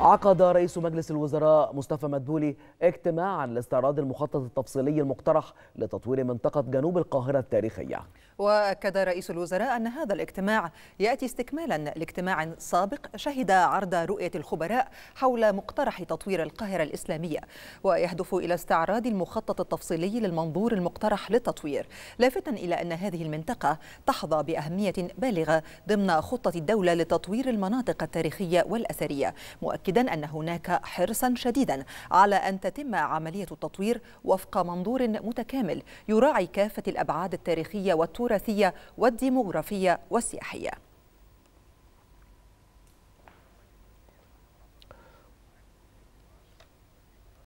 عقد رئيس مجلس الوزراء مصطفى مدبولي اجتماعا لاستعراض المخطط التفصيلي المقترح لتطوير منطقة جنوب القاهرة التاريخية وأكد رئيس الوزراء أن هذا الاجتماع يأتي استكمالا لاجتماع سابق شهد عرض رؤية الخبراء حول مقترح تطوير القاهرة الإسلامية ويهدف إلى استعراض المخطط التفصيلي للمنظور المقترح للتطوير لافتا إلى أن هذه المنطقة تحظى بأهمية بالغة ضمن خطة الدولة لتطوير المناطق التاريخية والأثرية مؤكدا مؤكدا أن هناك حرصا شديدا على أن تتم عملية التطوير وفق منظور متكامل يراعي كافة الأبعاد التاريخية والتراثية والديمغرافية والسياحية